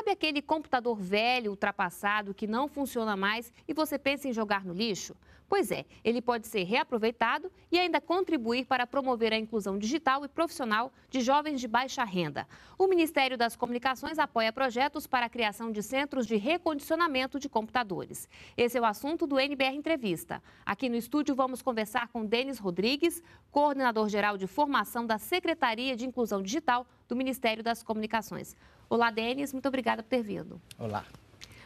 Sabe aquele computador velho, ultrapassado, que não funciona mais e você pensa em jogar no lixo? Pois é, ele pode ser reaproveitado e ainda contribuir para promover a inclusão digital e profissional de jovens de baixa renda. O Ministério das Comunicações apoia projetos para a criação de centros de recondicionamento de computadores. Esse é o assunto do NBR Entrevista. Aqui no estúdio vamos conversar com Denis Rodrigues, coordenador geral de formação da Secretaria de Inclusão Digital do Ministério das Comunicações. Olá, Denis, muito obrigada por ter vindo. Olá.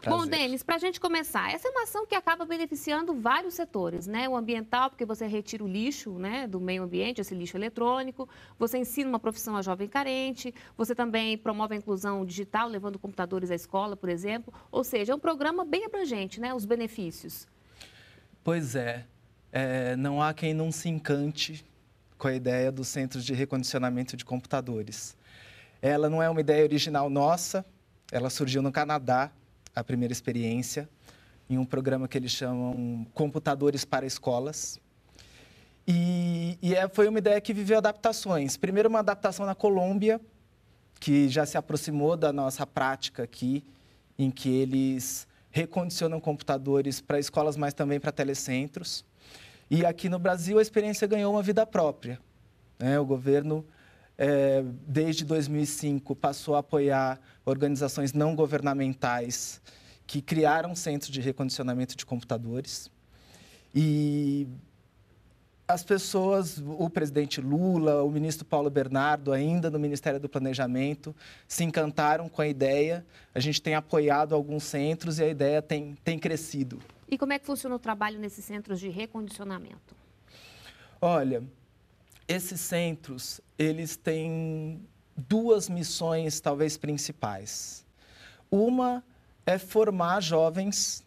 Prazer. Bom, Denis, para a gente começar, essa é uma ação que acaba beneficiando vários setores, né? O ambiental, porque você retira o lixo né, do meio ambiente, esse lixo eletrônico, você ensina uma profissão a jovem carente, você também promove a inclusão digital, levando computadores à escola, por exemplo. Ou seja, é um programa bem abrangente, né? Os benefícios. Pois é. é não há quem não se encante com a ideia dos centros de recondicionamento de computadores. Ela não é uma ideia original nossa, ela surgiu no Canadá, a primeira experiência, em um programa que eles chamam Computadores para Escolas. E, e é, foi uma ideia que viveu adaptações. Primeiro, uma adaptação na Colômbia, que já se aproximou da nossa prática aqui, em que eles recondicionam computadores para escolas, mas também para telecentros. E aqui no Brasil, a experiência ganhou uma vida própria. Né? O governo é, desde 2005, passou a apoiar organizações não governamentais que criaram centros de recondicionamento de computadores. E as pessoas, o presidente Lula, o ministro Paulo Bernardo, ainda no Ministério do Planejamento, se encantaram com a ideia. A gente tem apoiado alguns centros e a ideia tem, tem crescido. E como é que funciona o trabalho nesses centros de recondicionamento? Olha, esses centros, eles têm duas missões talvez principais. Uma é formar jovens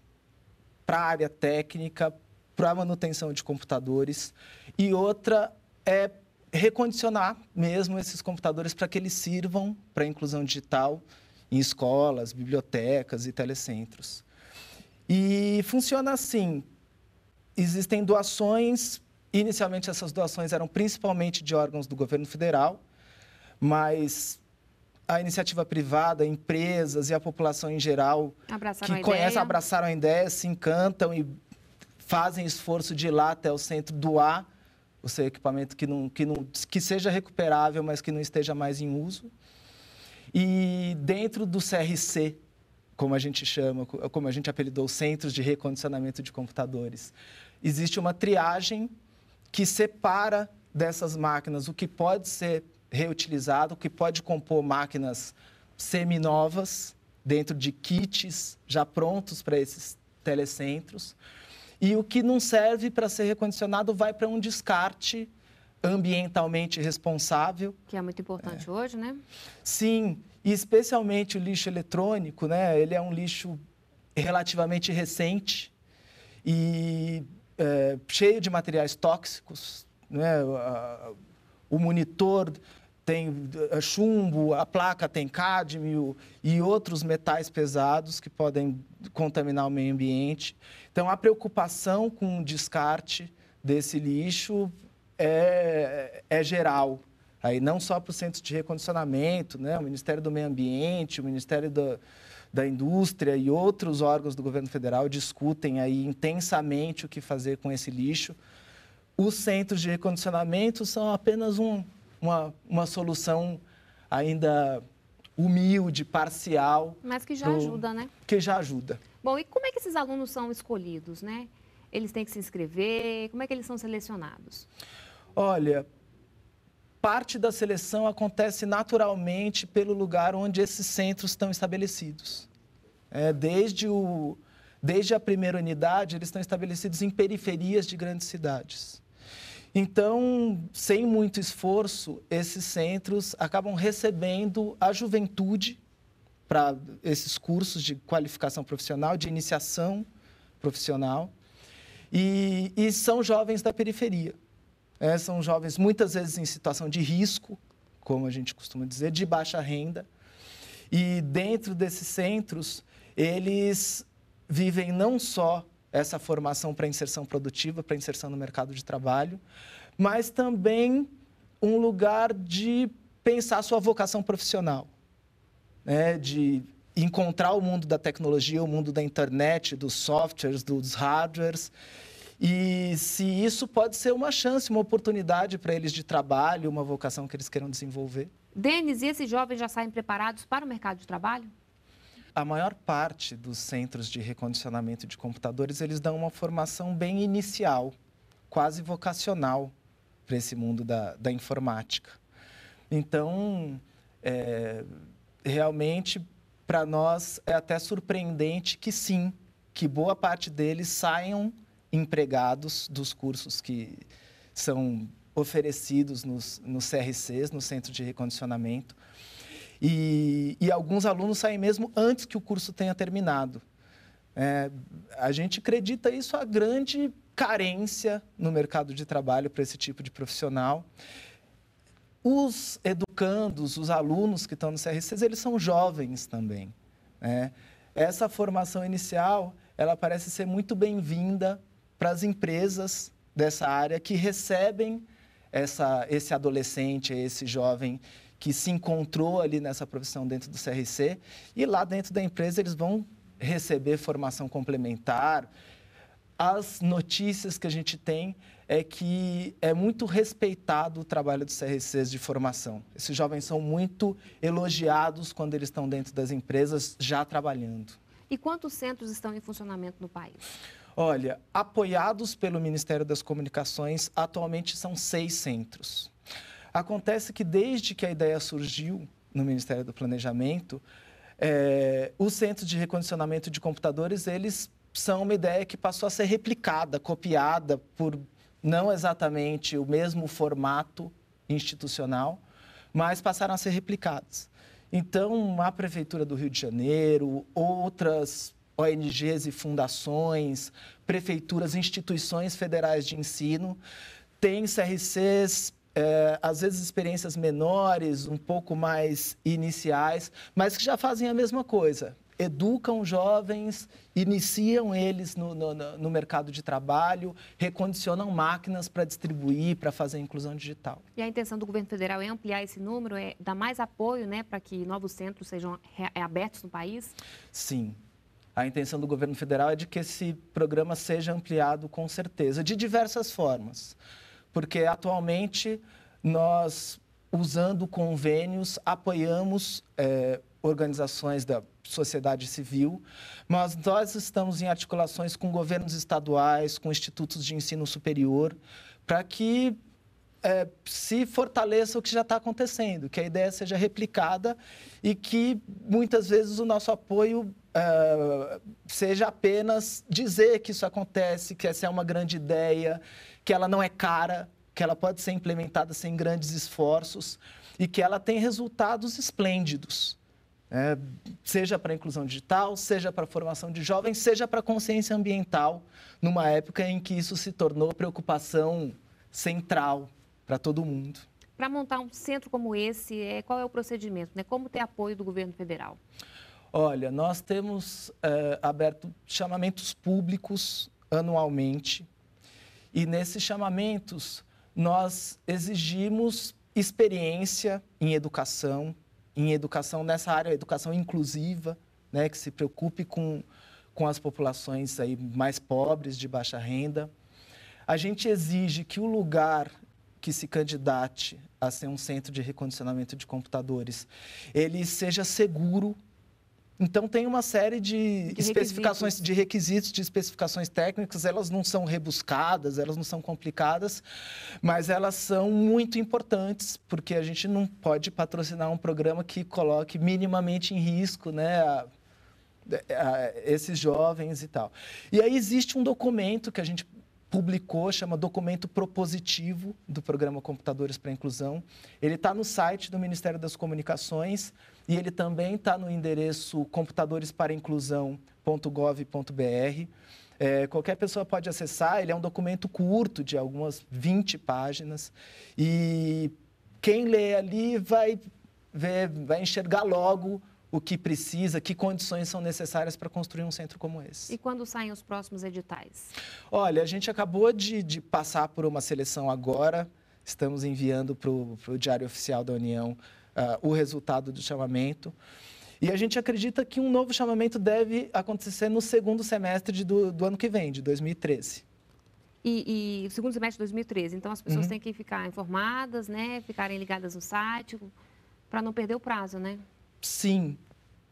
para a área técnica, para a manutenção de computadores, e outra é recondicionar mesmo esses computadores para que eles sirvam para a inclusão digital em escolas, bibliotecas e telecentros. E funciona assim: existem doações Inicialmente, essas doações eram principalmente de órgãos do governo federal, mas a iniciativa privada, empresas e a população em geral abraçaram que conhece, abraçaram a ideia, se encantam e fazem esforço de ir lá até o centro doar o seu equipamento que, não, que, não, que seja recuperável, mas que não esteja mais em uso. E dentro do CRC, como a gente chama, como a gente apelidou Centros de Recondicionamento de Computadores, existe uma triagem que separa dessas máquinas o que pode ser reutilizado, o que pode compor máquinas seminovas dentro de kits já prontos para esses telecentros. E o que não serve para ser recondicionado vai para um descarte ambientalmente responsável. Que é muito importante é. hoje, né? Sim, e especialmente o lixo eletrônico, né? Ele é um lixo relativamente recente e é, cheio de materiais tóxicos, né? o monitor tem chumbo, a placa tem cádmio e outros metais pesados que podem contaminar o meio ambiente. Então, a preocupação com o descarte desse lixo é, é geral. Aí, não só para o centro de recondicionamento, né? o Ministério do Meio Ambiente, o Ministério da, do da indústria e outros órgãos do governo federal discutem aí intensamente o que fazer com esse lixo. Os centros de recondicionamento são apenas um, uma, uma solução ainda humilde, parcial. Mas que já do... ajuda, né? Que já ajuda. Bom, e como é que esses alunos são escolhidos, né? Eles têm que se inscrever? Como é que eles são selecionados? Olha, parte da seleção acontece naturalmente pelo lugar onde esses centros estão estabelecidos. É, desde, o, desde a primeira unidade, eles estão estabelecidos em periferias de grandes cidades. Então, sem muito esforço, esses centros acabam recebendo a juventude para esses cursos de qualificação profissional, de iniciação profissional, e, e são jovens da periferia. É, são jovens muitas vezes em situação de risco, como a gente costuma dizer, de baixa renda. E dentro desses centros, eles vivem não só essa formação para inserção produtiva, para inserção no mercado de trabalho, mas também um lugar de pensar sua vocação profissional, né? de encontrar o mundo da tecnologia, o mundo da internet, dos softwares, dos hardwares e se isso pode ser uma chance, uma oportunidade para eles de trabalho, uma vocação que eles queiram desenvolver. Denis, e esses jovens já saem preparados para o mercado de trabalho? a maior parte dos centros de recondicionamento de computadores, eles dão uma formação bem inicial, quase vocacional para esse mundo da, da informática. Então, é, realmente, para nós é até surpreendente que sim, que boa parte deles saiam empregados dos cursos que são oferecidos nos, nos CRCs, no Centro de Recondicionamento. E, e, alguns alunos saem mesmo antes que o curso tenha terminado. É, a gente acredita isso a grande carência no mercado de trabalho para esse tipo de profissional. Os educandos, os alunos que estão no CRCs, eles são jovens também. Né? Essa formação inicial, ela parece ser muito bem-vinda para as empresas dessa área que recebem essa, esse adolescente, esse jovem que se encontrou ali nessa profissão dentro do CRC. E lá dentro da empresa eles vão receber formação complementar. As notícias que a gente tem é que é muito respeitado o trabalho dos CRCs de formação. Esses jovens são muito elogiados quando eles estão dentro das empresas já trabalhando. E quantos centros estão em funcionamento no país? Olha, apoiados pelo Ministério das Comunicações, atualmente são seis centros. Acontece que desde que a ideia surgiu no Ministério do Planejamento, é, eh, os centros de recondicionamento de computadores, eles são uma ideia que passou a ser replicada, copiada por não exatamente o mesmo formato institucional, mas passaram a ser replicados. Então, a Prefeitura do Rio de Janeiro, outras ONGs e fundações, prefeituras, instituições federais de ensino. Tem CRCs, é, às vezes experiências menores, um pouco mais iniciais, mas que já fazem a mesma coisa. Educam jovens, iniciam eles no, no, no mercado de trabalho, recondicionam máquinas para distribuir, para fazer inclusão digital. E a intenção do governo federal é ampliar esse número, é dar mais apoio né, para que novos centros sejam é, abertos no país? Sim, a intenção do governo federal é de que esse programa seja ampliado com certeza, de diversas formas. Porque atualmente nós, usando convênios, apoiamos é, organizações da sociedade civil, mas nós estamos em articulações com governos estaduais, com institutos de ensino superior, para que é, se fortaleça o que já está acontecendo, que a ideia seja replicada e que muitas vezes o nosso apoio ah, seja apenas dizer que isso acontece, que essa é uma grande ideia, que ela não é cara, que ela pode ser implementada sem grandes esforços e que ela tem resultados esplêndidos. É, seja para a inclusão digital, seja para a formação de jovens, seja para a consciência ambiental, numa época em que isso se tornou preocupação central para todo mundo. Para montar um centro como esse, é, qual é o procedimento? Né? Como ter apoio do governo federal? Olha, nós temos é, aberto chamamentos públicos anualmente e nesses chamamentos nós exigimos experiência em educação, em educação nessa área, educação inclusiva, né, que se preocupe com, com as populações aí mais pobres, de baixa renda. A gente exige que o lugar que se candidate a ser um centro de recondicionamento de computadores, ele seja seguro então tem uma série de, de especificações requisitos. de requisitos, de especificações técnicas, elas não são rebuscadas, elas não são complicadas, mas elas são muito importantes, porque a gente não pode patrocinar um programa que coloque minimamente em risco, né, a, a, a esses jovens e tal. E aí existe um documento que a gente publicou, chama Documento Propositivo do Programa Computadores para Inclusão. Ele está no site do Ministério das Comunicações e ele também está no endereço computadoresparainclusão.gov.br. É, qualquer pessoa pode acessar, ele é um documento curto, de algumas 20 páginas, e quem lê ali vai, ver, vai enxergar logo o que precisa, que condições são necessárias para construir um centro como esse. E quando saem os próximos editais? Olha, a gente acabou de, de passar por uma seleção agora, estamos enviando para o Diário Oficial da União uh, o resultado do chamamento. E a gente acredita que um novo chamamento deve acontecer no segundo semestre do, do ano que vem, de 2013. E, e, segundo semestre de 2013. Então as pessoas uhum. têm que ficar informadas, né? Ficarem ligadas no site para não perder o prazo, né? Sim.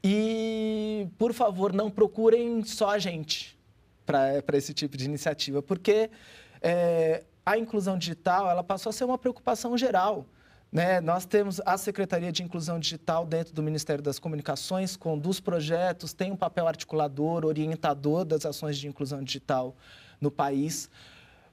E, por favor, não procurem só a gente para esse tipo de iniciativa, porque é, a inclusão digital ela passou a ser uma preocupação geral. Né? Nós temos a Secretaria de Inclusão Digital dentro do Ministério das Comunicações, conduz projetos, tem um papel articulador, orientador das ações de inclusão digital no país.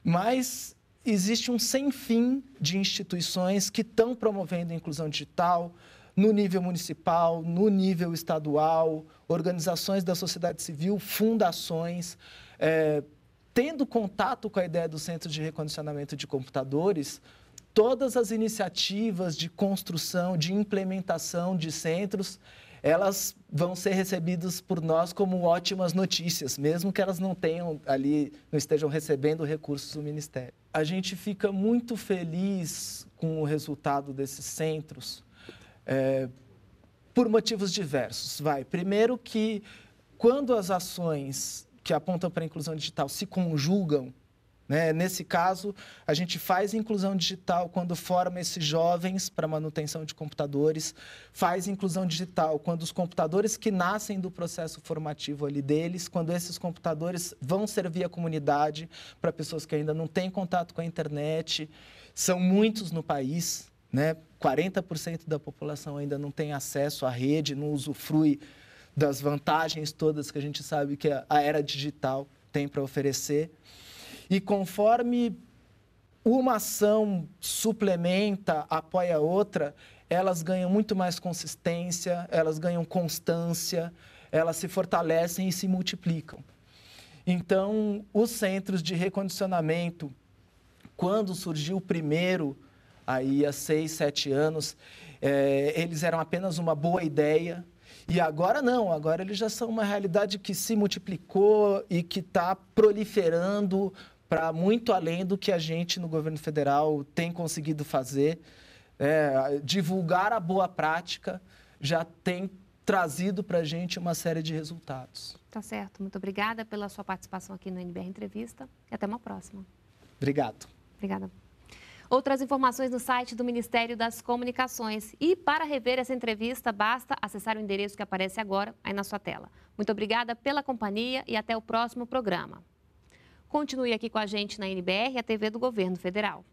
Mas existe um sem fim de instituições que estão promovendo a inclusão digital, no nível municipal, no nível estadual, organizações da sociedade civil, fundações, é, tendo contato com a ideia do centro de recondicionamento de computadores, todas as iniciativas de construção, de implementação de centros, elas vão ser recebidas por nós como ótimas notícias, mesmo que elas não tenham ali, não estejam recebendo recursos do Ministério. A gente fica muito feliz com o resultado desses centros, é, por motivos diversos. Vai, primeiro que quando as ações que apontam para a inclusão digital se conjugam, né, nesse caso, a gente faz inclusão digital quando forma esses jovens para manutenção de computadores, faz inclusão digital quando os computadores que nascem do processo formativo ali deles, quando esses computadores vão servir à comunidade para pessoas que ainda não têm contato com a internet, são muitos no país, né? 40% da população ainda não tem acesso à rede, não usufrui das vantagens todas que a gente sabe que a era digital tem para oferecer. E conforme uma ação suplementa, apoia outra, elas ganham muito mais consistência, elas ganham constância, elas se fortalecem e se multiplicam. Então, os centros de recondicionamento, quando surgiu o primeiro, aí há seis, sete anos, é, eles eram apenas uma boa ideia. E agora não, agora eles já são uma realidade que se multiplicou e que está proliferando para muito além do que a gente no governo federal tem conseguido fazer. É, divulgar a boa prática já tem trazido para a gente uma série de resultados. Tá certo. Muito obrigada pela sua participação aqui no NBR Entrevista e até uma próxima. Obrigado. Obrigada. Outras informações no site do Ministério das Comunicações. E para rever essa entrevista, basta acessar o endereço que aparece agora aí na sua tela. Muito obrigada pela companhia e até o próximo programa. Continue aqui com a gente na NBR, a TV do Governo Federal.